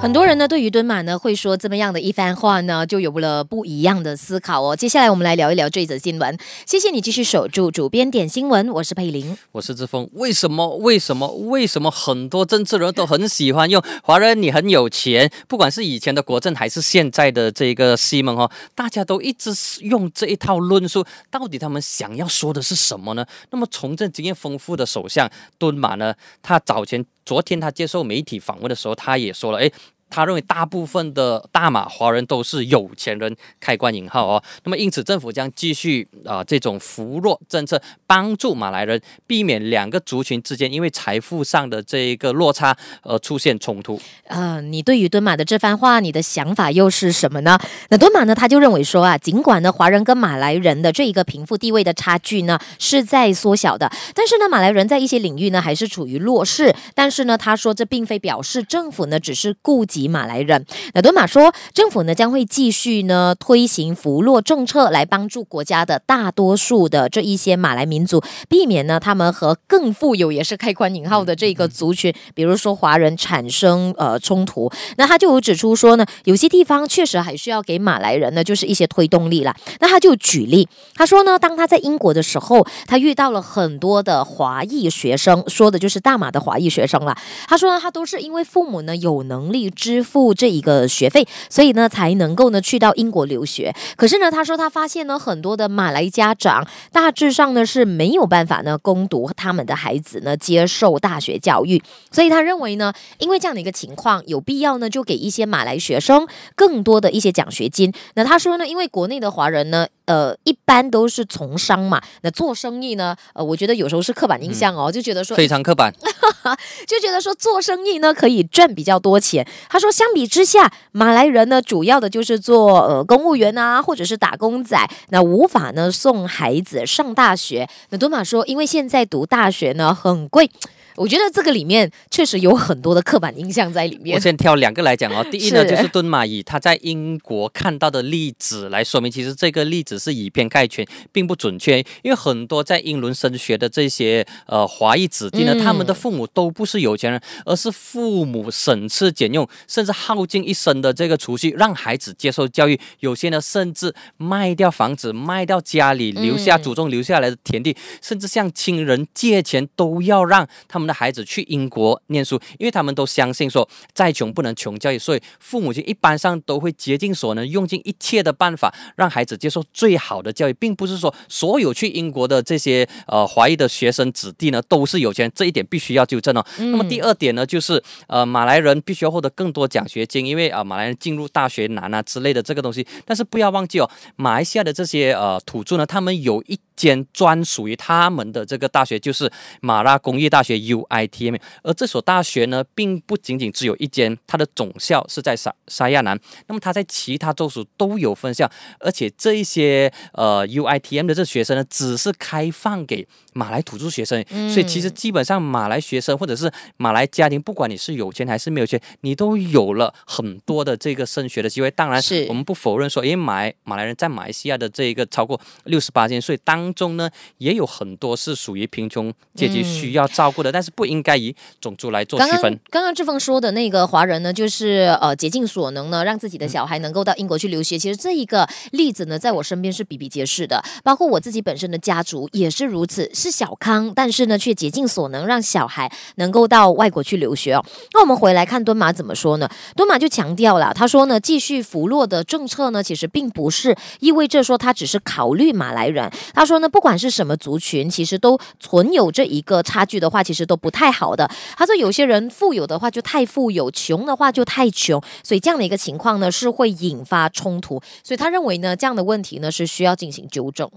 很多人呢，对于敦马呢，会说这么样的一番话呢，就有了不一样的思考哦。接下来我们来聊一聊这则新闻。谢谢你继续守住主编点新闻，我是佩玲，我是志峰。为什么？为什么？为什么？很多政治人都很喜欢用华人，你很有钱，不管是以前的国政还是现在的这个西蒙哦，大家都一直用这一套论述。到底他们想要说的是什么呢？那么从政经验丰富的首相敦马呢，他早前。昨天他接受媒体访问的时候，他也说了：“哎。”他认为大部分的大马华人都是有钱人，开关引号哦，那么因此政府将继续啊这种扶弱政策，帮助马来人避免两个族群之间因为财富上的这一个落差而出现冲突。呃，你对于敦马的这番话，你的想法又是什么呢？那敦马呢，他就认为说啊，尽管呢华人跟马来人的这一个贫富地位的差距呢是在缩小的，但是呢马来人在一些领域呢还是处于弱势，但是呢他说这并非表示政府呢只是顾及。及马来人，那德马说，政府呢将会继续呢推行扶弱政策，来帮助国家的大多数的这一些马来民族，避免呢他们和更富有也是开宽引号的这个族群，比如说华人产生呃冲突。那他就有指出说呢，有些地方确实还需要给马来人呢就是一些推动力了。那他就举例，他说呢，当他在英国的时候，他遇到了很多的华裔学生，说的就是大马的华裔学生了。他说呢，他都是因为父母呢有能力。支付这一个学费，所以呢才能够呢去到英国留学。可是呢，他说他发现呢很多的马来家长大致上呢是没有办法呢攻读他们的孩子呢接受大学教育。所以他认为呢，因为这样的一个情况，有必要呢就给一些马来学生更多的一些奖学金。那他说呢，因为国内的华人呢，呃，一般都是从商嘛，那做生意呢，呃，我觉得有时候是刻板印象哦，就觉得说非常刻板。就觉得说做生意呢可以赚比较多钱。他说，相比之下，马来人呢主要的就是做呃公务员啊，或者是打工仔，那无法呢送孩子上大学。那多玛说，因为现在读大学呢很贵。我觉得这个里面确实有很多的刻板印象在里面。我先挑两个来讲哦。第一呢，就是蹲马以他在英国看到的例子来说明，其实这个例子是以偏概全，并不准确。因为很多在英伦升学的这些呃华裔子弟呢，他们的父母都不是有钱人，而是父母省吃俭用，甚至耗尽一生的这个储蓄，让孩子接受教育。有些呢，甚至卖掉房子，卖掉家里留下祖宗留下来的田地，甚至向亲人借钱，都要让他们。的孩子去英国念书，因为他们都相信说再穷不能穷教育，所以父母亲一般上都会竭尽所能，用尽一切的办法让孩子接受最好的教育，并不是说所有去英国的这些呃华裔的学生子弟呢都是有钱，这一点必须要纠正哦。那么第二点呢，就是呃马来人必须要获得更多奖学金，因为啊马来人进入大学难啊之类的这个东西。但是不要忘记哦，马来西亚的这些呃土著呢，他们有一间专属于他们的这个大学，就是马拉工业大学 U。U I T M，而这所大学呢，并不仅仅只有一间，它的总校是在沙沙亚南，那么它在其他州属都有分校，而且这一些呃 U I T M 的这学生呢，只是开放给马来土著学生，所以其实基本上马来学生或者是马来家庭，不管你是有钱还是没有钱，你都有了很多的这个升学的机会。当然，是我们不否认说，为马马来人在马来西亚的这一个超过六十八所以当中呢，也有很多是属于贫穷阶级需要照顾的，但是。不应该以种族来做区分。刚刚志峰说的那个华人呢，就是呃竭尽所能呢，让自己的小孩能够到英国去留学。其实这一个例子呢，在我身边是比比皆是的，包括我自己本身的家族也是如此，是小康，但是呢，却竭尽所能让小孩能够到外国去留学哦。那我们回来看敦马怎么说呢？敦马就强调了，他说呢，继续扶弱的政策呢，其实并不是意味着说他只是考虑马来人。他说呢，不管是什么族群，其实都存有这一个差距的话，其实。都不太好的。他说，有些人富有的话就太富有，穷的话就太穷，所以这样的一个情况呢，是会引发冲突。所以他认为呢，这样的问题呢，是需要进行纠正。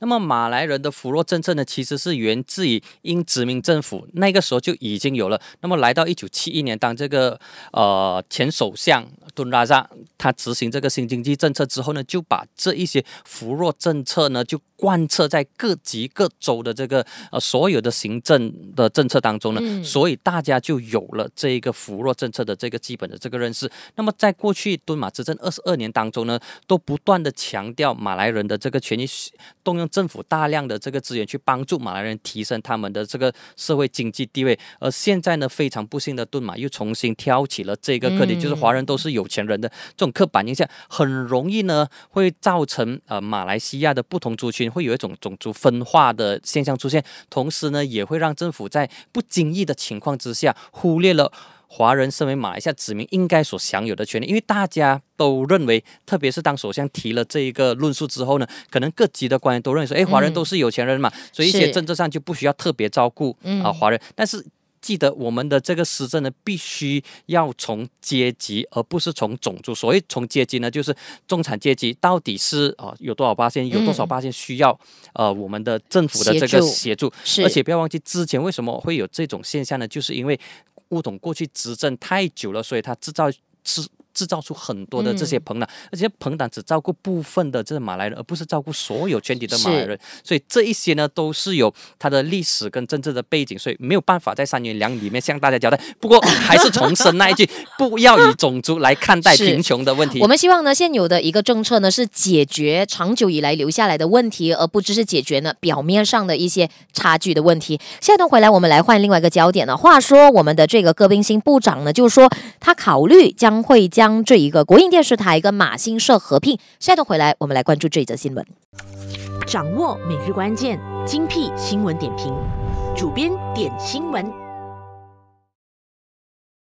那么马来人的扶弱政策呢，其实是源自于英殖民政府那个时候就已经有了。那么来到一九七一年，当这个呃前首相。敦拉萨他执行这个新经济政策之后呢，就把这一些扶弱政策呢就贯彻在各级各州的这个呃所有的行政的政策当中呢。所以大家就有了这一个扶弱政策的这个基本的这个认识。那么在过去敦马执政二十二年当中呢，都不断的强调马来人的这个权益，动用政府大量的这个资源去帮助马来人提升他们的这个社会经济地位。而现在呢，非常不幸的敦马又重新挑起了这个课题，就是华人都是有。全人的这种刻板印象，很容易呢会造成呃马来西亚的不同族群会有一种种族分化的现象出现，同时呢也会让政府在不经意的情况之下忽略了华人身为马来西亚子民应该所享有的权利，因为大家都认为，特别是当首相提了这一个论述之后呢，可能各级的官员都认为说，哎，华人都是有钱人嘛，所以一些政治上就不需要特别照顾啊华人，但是。记得我们的这个施政呢，必须要从阶级而不是从种族。所谓从阶级呢，就是中产阶级到底是啊有多少八千，有多少八千需要呃我们的政府的这个协助。而且不要忘记，之前为什么会有这种现象呢？就是因为乌统过去执政太久了，所以他制造是。制造出很多的这些棚党，而且棚党只照顾部分的这个马来人，而不是照顾所有全体的马来人，所以这一些呢都是有它的历史跟政治的背景，所以没有办法在三言两语里面向大家交代。不过 还是重申那一句，不要以种族来看待贫穷的问题。我们希望呢，现有的一个政策呢是解决长久以来留下来的问题，而不只是解决呢表面上的一些差距的问题。下段回来，我们来换另外一个焦点呢。话说，我们的这个戈宾新部长呢，就说他考虑将会将。将这一个国营电视台跟马新社合并。下一段回来，我们来关注这一则新闻。掌握每日关键，精辟新闻点评，主编点新闻。